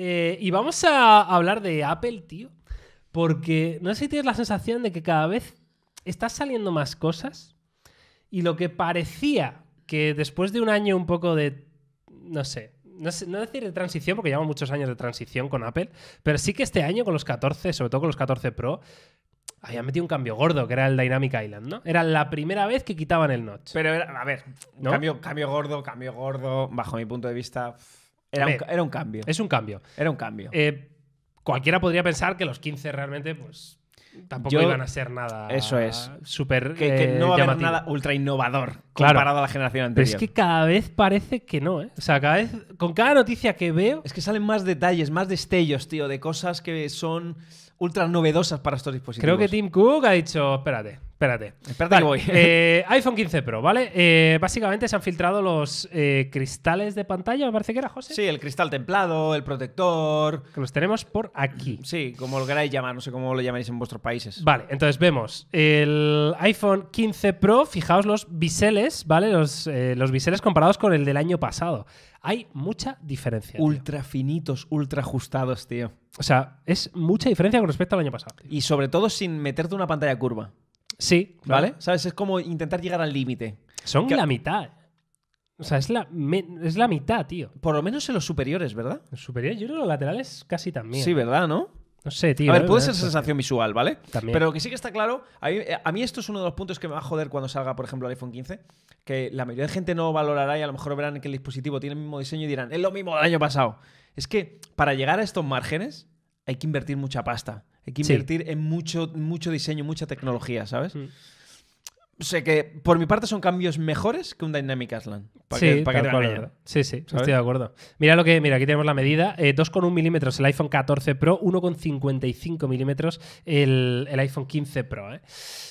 Eh, y vamos a hablar de Apple, tío. Porque no sé si tienes la sensación de que cada vez están saliendo más cosas y lo que parecía que después de un año un poco de, no sé, no, decir de transición, porque llevamos muchos años de transición con Apple, pero sí que este año con los 14, sobre todo con los 14 Pro, había metido un cambio gordo, que era el Dynamic Island, ¿no? Era la primera vez que quitaban el notch. Pero, era, a ver, cambio, cambio gordo, cambio gordo, bajo mi punto de vista... Era, un, era un cambio. Es un cambio. Era un cambio. Eh, cualquiera podría pensar que los 15 realmente, pues. Tampoco iban a ser nada. Eso es. Súper. Que, eh, no va a haber nada ultra innovador comparado a la generación anterior. Pero es que cada vez parece que no, ¿eh? O sea, cada vez. Con cada noticia que veo. Es que salen más detalles, más destellos, tío, de cosas que son ultra novedosas para estos dispositivos. Creo que Tim Cook ha dicho, espérate, Espérate. Espérate eh, iPhone 15 Pro, ¿vale? Eh, básicamente se han filtrado los eh, cristales de pantalla, me parece que era, José. Sí, el cristal templado, el protector. Que los tenemos por aquí. Sí, como lo queráis llamar, no sé cómo lo llamáis en vuestros países. Vale, entonces vemos el iPhone 15 Pro, fijaos los biseles, ¿vale? Los, los biseles comparados con el del año pasado. Hay mucha diferencia. Ultra finitos, ultra ajustados, tío. O sea, es mucha diferencia con respecto al año pasado. Y sobre todo sin meterte una pantalla curva. Sí, ¿vale? ¿Sabes? Es como intentar llegar al límite. Son la mitad. O sea, es la, es la mitad, tío. Por lo menos en los superiores, ¿verdad? En superiores, yo creo que los laterales casi también. Sí, ¿verdad, no? No sé, tío. A ver, ¿eh? puede ser sensación visual, ¿vale? Pero lo que sí que está claro, a mí, esto es uno de los puntos que me va a joder cuando salga, por ejemplo, el iPhone 15, que la mayoría de gente no valorará y a lo mejor verán que el dispositivo tiene el mismo diseño y dirán, es lo mismo del año pasado. Es que para llegar a estos márgenes hay que invertir mucha pasta. Hay que invertir en mucho, mucho diseño, mucha tecnología, ¿sabes? Mm. sé que por mi parte son cambios mejores que un Dynamic Aslan. sí, sí, estoy de acuerdo. Mira lo que, mira, aquí tenemos la medida: 2,1 eh, milímetros el iPhone 14 Pro, 1,55 milímetros el, iPhone 15 Pro. ¿eh?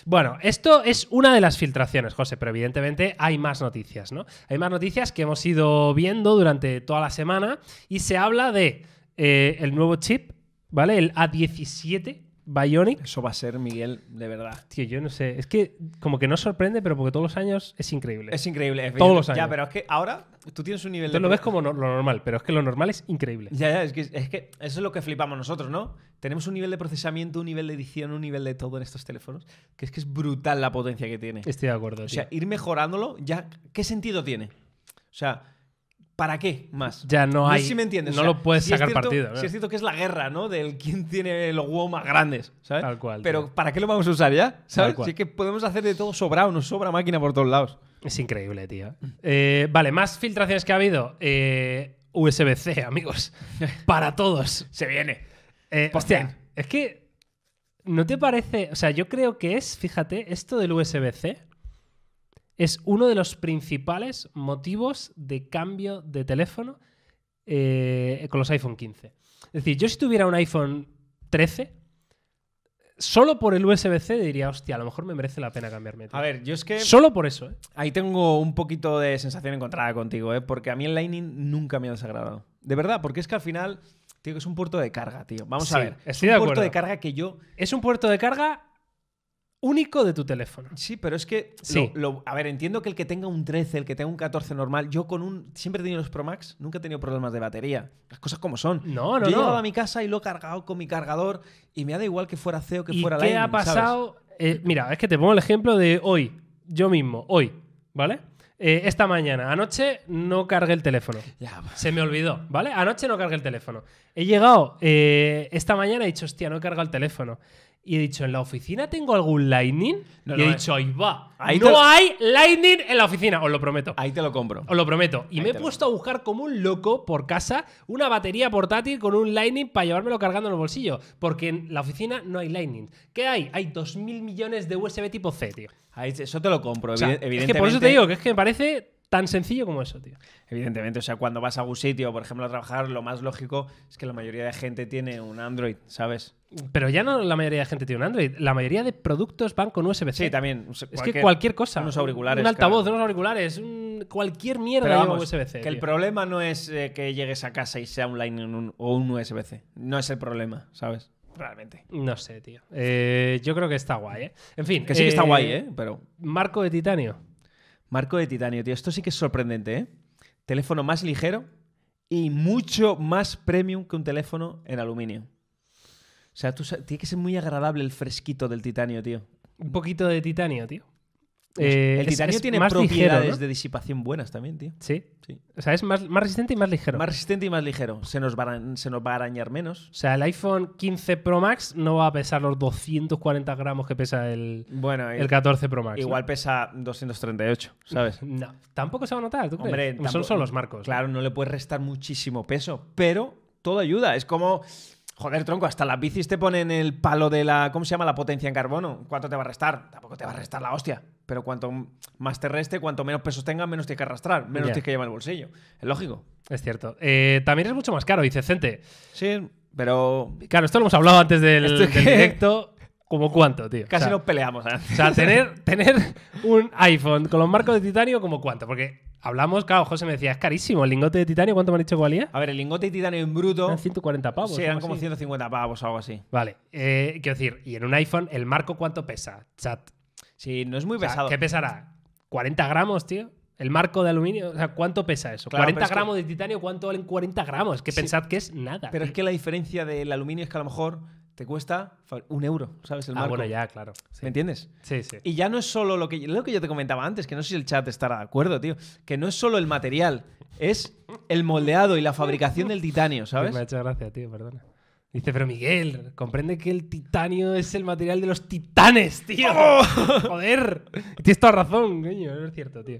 Bueno, esto es una de las filtraciones, José, pero evidentemente hay más noticias, ¿no? Hay más noticias que hemos ido viendo durante toda la semana y se habla de eh, el nuevo chip ¿vale? El A17 Bionic. Eso va a ser, Miguel, de verdad. Tío, yo no sé. Es que como que no sorprende, pero porque todos los años es increíble. Es increíble. todos los años. Ya, pero es que ahora tú tienes un nivel Tú lo ves como lo normal, pero es que lo normal es increíble. Ya, ya, es que, es que eso es lo que flipamos nosotros, ¿no? Tenemos un nivel de procesamiento, un nivel de edición, un nivel de todo en estos teléfonos, que es que es brutal la potencia que tiene. Estoy de acuerdo. O sea, ir mejorándolo, ya, ¿qué sentido tiene? O sea, ¿Para qué más? Ya no hay. No me entiendes. lo puedes sacar partido. Si es cierto que es la guerra, ¿no? Del quién tiene los huevos más grandes, ¿sabes? Tal cual. Pero ¿para qué lo vamos a usar ya? ¿Sabes? Si es que podemos hacer de todo sobrado, nos sobra máquina por todos lados. Es increíble, tío. Eh, vale, más filtraciones que ha habido. Eh, USB-C, amigos. Para todos. Se viene. Eh, pues hostia, es que. ¿No te parece? O sea, yo creo que es, fíjate, esto del USB-C es uno de los principales motivos de cambio de teléfono eh, con los iPhone 15. Es decir, yo si tuviera un iPhone 13, solo por el USB-C diría, hostia, a lo mejor me merece la pena cambiarme. A ver, yo es que. Solo por eso, ¿eh? Ahí tengo un poquito de sensación encontrada contigo, ¿eh? Porque a mí el Lightning nunca me ha desagradado. De verdad, porque es que al final. Tío, que es un puerto de carga, tío. Vamos a ver. es un puerto de carga que yo. Es un puerto de carga único de tu teléfono. Sí, pero es que. a ver, entiendo que el que tenga un 13, el que tenga un 14 normal, yo con un. Siempre he tenido los Pro Max, nunca he tenido problemas de batería. Las cosas como son. No, no, yo he llegado a mi casa y lo he cargado con mi cargador y me ha da igual que fuera CEO, que ¿Y fuera ¿Qué ha pasado? Eh, mira, es que te pongo el ejemplo de hoy, yo mismo, hoy, ¿vale? Eh, esta mañana, anoche no cargué el teléfono. Se me olvidó, ¿vale? Anoche no cargué el teléfono. He llegado eh, esta mañana y he dicho, hostia, no he cargado el teléfono y he dicho, ¿en la oficina tengo algún Lightning? y he dicho, eh. ahí va. no hay Lightning en la oficina, os lo prometo. Ahí te lo compro. Os lo prometo. Y me he puesto a buscar como un loco por casa una batería portátil con un Lightning para llevármelo cargando en el bolsillo. Porque en la oficina no hay Lightning. ¿Qué hay? Hay 2.000 millones de USB tipo C, tío. eso te lo compro, evidentemente. Es que por eso te digo que es que me parece Tan sencillo como eso, tío. Evidentemente, o sea, cuando vas a algún sitio, por ejemplo, a trabajar, lo más lógico es que la mayoría de gente tiene un Android, ¿sabes? Pero ya no la mayoría de gente tiene un Android. La mayoría de productos van con USB-C. Sí, también. es que cualquier cosa. Unos auriculares. Un altavoz, unos auriculares, cualquier mierda USB-C. Que el problema no es eh, que llegues a casa y sea online o un USB-C. No es el problema, ¿sabes? realmente. No sé, tío. Eh, yo creo que está guay, ¿eh? En fin. Que sí que está eh, guay, ¿eh? Pero. Marco de titanio. Marco de titanio, tío. Esto sí que es sorprendente, ¿eh? Teléfono más ligero y mucho más premium que un teléfono en aluminio. O sea, tú, tiene que ser muy agradable el fresquito del titanio, tío. Un poquito de titanio, tío. Eh, el titanio tiene propiedades de disipación buenas también, tío. ¿Sí? sí. O sea, es más, resistente y más ligero. Más resistente y más ligero. Se nos, va a, arañar menos. O sea, el iPhone 15 Pro Max no va a pesar los 240 gramos que pesa el, el 14 Pro Max. Igual pesa 238, ¿sabes? No, tampoco se va a notar, ¿tú Son solo los marcos. Claro, no le puedes restar muchísimo peso, pero todo ayuda. Es como Joder, tronco, hasta las bicis te ponen el palo de la. ¿Cómo se llama? La potencia en carbono. ¿Cuánto te va a restar? Tampoco te va a restar la hostia. Pero cuanto más terrestre, cuanto menos pesos tenga, menos tienes que arrastrar, menos tienes que llevar el bolsillo. Es lógico. Es cierto. Eh, también es mucho más caro, dice Cente. Sí, pero. Claro, esto lo hemos hablado antes del, directo. ¿Como cuánto, tío? Casi nos peleamos ¿eh? O sea, tener, tener un iPhone con los marcos de titanio, ¿como cuánto? Porque hablamos, claro, José me decía, es carísimo. ¿El lingote de titanio cuánto me han dicho que valía? A ver, el lingote de titanio en bruto. Eran 140 pavos. Sí, eran como 150 pavos o algo así. Vale. Eh, quiero decir, y en un iPhone, ¿el marco cuánto pesa? Chat Sí, no es muy pesado. ¿Qué pesará? ¿40 gramos, tío? El marco de aluminio, o sea, ¿cuánto pesa eso? 40 gramos de titanio, ¿cuánto valen 40 gramos? Que pensad que es nada. Pero es que la diferencia del aluminio es que a lo mejor te cuesta un euro, ¿sabes? Ah, bueno, ya, claro. ¿Me entiendes? Sí, sí. Y ya no es solo lo que, lo que yo te comentaba antes, que no sé si el chat estará de acuerdo, tío, que no es solo el material, es el moldeado y la fabricación del titanio, ¿sabes? Me ha hecho gracia, tío, perdona. Dice, pero Miguel, comprende que el titanio es el material de los titanes, tío. ¡Oh! Joder. Tienes toda razón, coño. Es cierto, tío.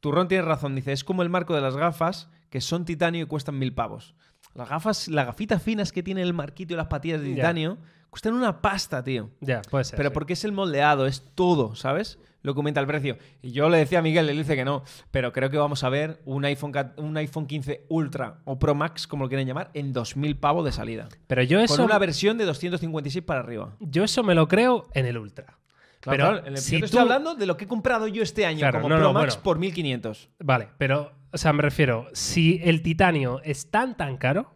Turrón tiene razón. Dice, es como el marco de las gafas, que son titanio y cuestan mil pavos. Las gafas, las gafitas finas que tiene el marquito y las patillas de titanio, cuestan una pasta, tío. Ya, puede ser. Pero porque es el moldeado, es todo, ¿sabes? lo el precio. Y yo le decía a Miguel, le dice que no, pero creo que vamos a ver un iPhone, un iPhone 15 Ultra o Pro Max, como lo quieren llamar, en 2.000 pavos de salida. Pero yo eso... Con una versión de 256 para arriba. Yo eso me lo creo en el Ultra. pero si yo te estoy hablando de lo que he comprado yo este año como Pro Max por 1.500. Vale, pero, o sea, me refiero, si el titanio es tan, tan caro,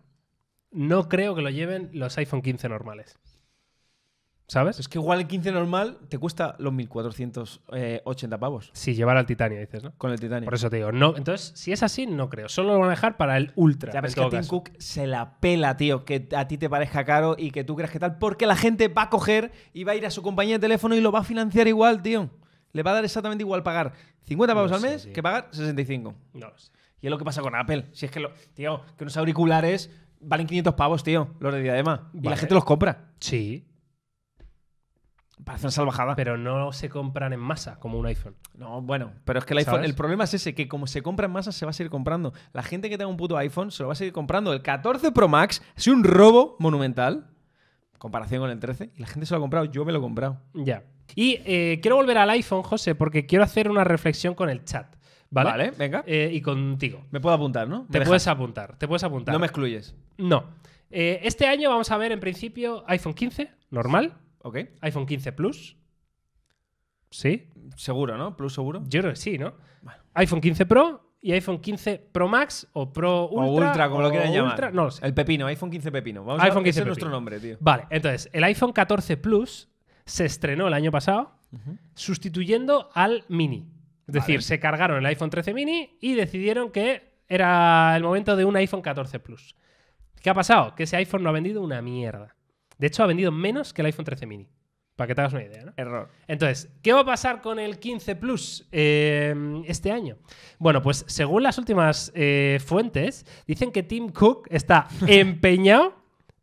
no creo que lo lleven los iPhone 15 normales. ¿Sabes? Es que igual el 15 normal te cuesta los 1480 eh, pavos. Si llevar al Titania, dices, ¿no? Con el Titania. Por eso te digo, no. Entonces, si es así, no creo. Solo lo van a dejar para el Ultra. Ya, ves que Tim Cook se la pela, tío, que a ti te parezca caro y que tú creas que tal, porque la gente va a coger y va a ir a su compañía de teléfono y lo va a financiar igual, tío. Le va a dar exactamente igual pagar 50 pavos al mes que pagar 65. No Y es lo que pasa con Apple. Si es que, lo, tío, que unos auriculares valen 500 pavos, tío, los de diadema. Y la gente los compra. Sí parece una salvajada. Pero no se compran en masa como un iPhone. No, bueno, pero es que el iPhone, el problema es ese, que como se compra en masa, se va a seguir comprando. La gente que tenga un puto iPhone se lo va a seguir comprando. El 14 Pro Max es un robo monumental, en comparación con el 13, y la gente se lo ha comprado, yo me lo he comprado. Ya. Y eh, quiero volver al iPhone, José, porque quiero hacer una reflexión con el chat. ¿Vale? vale venga. Eh, y contigo. Me puedo apuntar, ¿no? Te puedes apuntar, te puedes apuntar. No me excluyes. No. Eh, este año vamos a ver, en principio, iPhone 15, normal iPhone 15 Plus. ¿Sí? Seguro, ¿no? Plus seguro. Yo creo que sí, ¿no? iPhone 15 Pro y iPhone 15 Pro Max o Pro Ultra. O Ultra, como lo quieran llamar. no El pepino, iPhone 15 pepino. Vamos iPhone a 15 es nuestro nombre, tío. Vale, entonces, el iPhone 14 Plus se estrenó el año pasado sustituyendo al Mini. Es decir, se cargaron el iPhone 13 Mini y decidieron que era el momento de un iPhone 14 Plus. ¿Qué ha pasado? Que ese iPhone no ha vendido una mierda. De hecho, ha vendido menos que el iPhone 13 mini. Para que te hagas una idea, ¿no? Error. Entonces, ¿qué va a pasar con el 15 Plus eh, este año? Bueno, pues según las últimas eh, fuentes, dicen que Tim Cook está empeñado,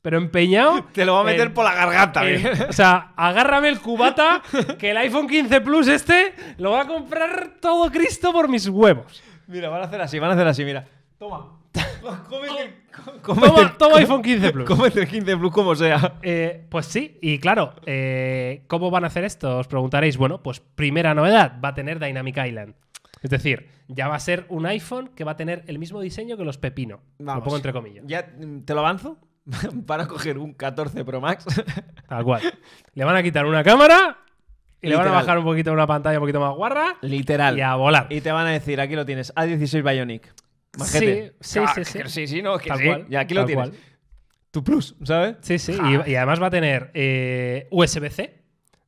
pero empeñado. Te lo va a meter por la garganta, o sea, agárrame el cubata, que el iPhone 15 Plus este lo va a comprar todo Cristo por mis huevos. Mira, van a hacer así, van a hacer así, mira. Toma. cómete, toma, iPhone 15 Plus. Cómete el 15 Plus como sea. Eh, pues sí, y claro, eh, ¿cómo van a hacer esto? Os preguntaréis, bueno, pues primera novedad, va a tener Dynamic Island. Es decir, ya va a ser un iPhone que va a tener el mismo diseño que los Pepino. lo pongo entre comillas. ¿Ya mm, te lo avanzo? Van a coger un 14 Pro Max. Tal cual. Le van a quitar una cámara y le van a bajar un poquito una pantalla un poquito más guarra. Literal. Y a volar. Y te van a decir, aquí lo tienes, A16 Bionic. Ah, sí, sí, sí, no, y aquí lo tienes. Tu plus, ¿sabes? Sí, sí. Y, además va a tener eh, USB-C.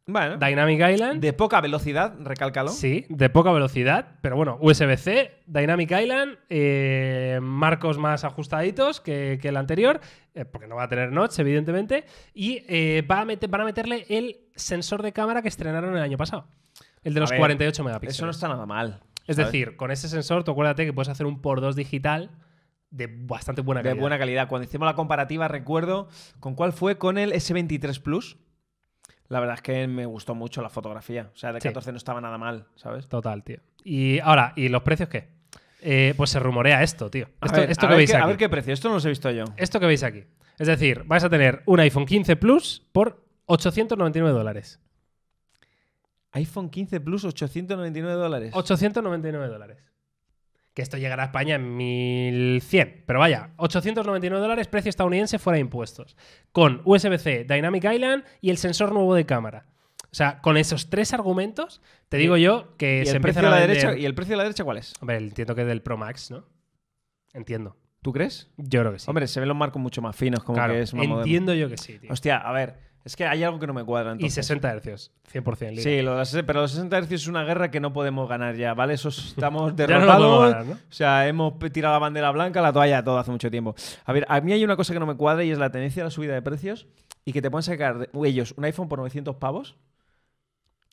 Dynamic Island. De poca velocidad, recálcalo. Sí, de poca velocidad, pero bueno, USB-C, Dynamic Island, eh, marcos más ajustaditos que, el anterior, eh, porque no va a tener notch, evidentemente, y va a meter, van a meterle el sensor de cámara que estrenaron el año pasado, el de los 48 megapíxeles. Eso no está nada mal. Es decir, con ese sensor, tú acuérdate que puedes hacer un por 2 digital de bastante buena calidad. buena calidad. Cuando hicimos la comparativa, recuerdo con cuál fue con el S23 Plus. La verdad es que me gustó mucho la fotografía. O sea, de 14 no estaba nada mal, ¿sabes? Total, tío. Y ahora, ¿y los precios qué? Eh, pues se rumorea esto, tío. Esto, que veis aquí. A ver qué precio, esto no lo he visto yo. Esto que veis aquí. Es decir, vais a tener un iPhone 15 Plus por 899 dólares iPhone 15 Plus, 899 dólares. 899 dólares. Que esto llegará a España en 1100. Pero vaya, 899 dólares, precio estadounidense fuera de impuestos. Con USB-C, Dynamic Island y el sensor nuevo de cámara. O sea, con esos tres argumentos, te digo yo que se empieza a la derecha ¿Y el precio de la derecha cuál es? Hombre, entiendo que es del Pro Max, ¿no? Entiendo. ¿Tú crees? Yo creo que sí. Hombre, se ven los marcos mucho más finos, como claro, Entiendo yo que sí, Hostia, a ver, es que hay algo que no me cuadra. Y 60 Hz, 100% libre. Sí, pero los 60 Hz es una guerra que no podemos ganar ya, ¿vale? Eso estamos derrotados. O sea, hemos tirado la bandera blanca, la toalla, todo hace mucho tiempo. A ver, a mí hay una cosa que no me cuadra y es la tendencia a la subida de precios y que te pueden sacar ellos un iPhone por 900 pavos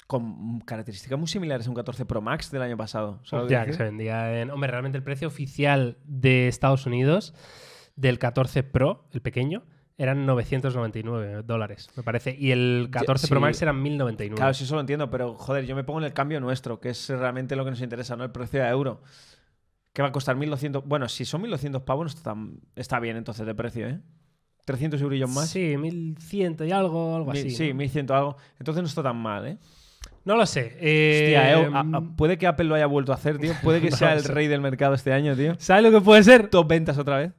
con características muy similares a un 14 Pro Max del año pasado. ya, que se vendía en... Hombre, realmente el precio oficial de Estados Unidos del 14 Pro, el pequeño, eran 999 dólares, me parece. Y el 14 Pro Max eran 1099. Claro, sí, eso lo entiendo, pero joder, yo me pongo en el cambio nuestro, que es realmente lo que nos interesa, ¿no? El precio de euro. Que va a costar 1200. Bueno, si son 1200 pavos, está, está bien entonces de precio, ¿eh? 300 eurillos más. Sí, 1100 y algo, algo así. Sí, 1100 algo. Entonces no está tan mal, ¿eh? No lo sé. Hostia, eh, em, puede que Apple lo haya vuelto a hacer, tío. Puede que sea el rey del mercado este año, tío. ¿Sabes lo que puede ser? Top ventas otra vez.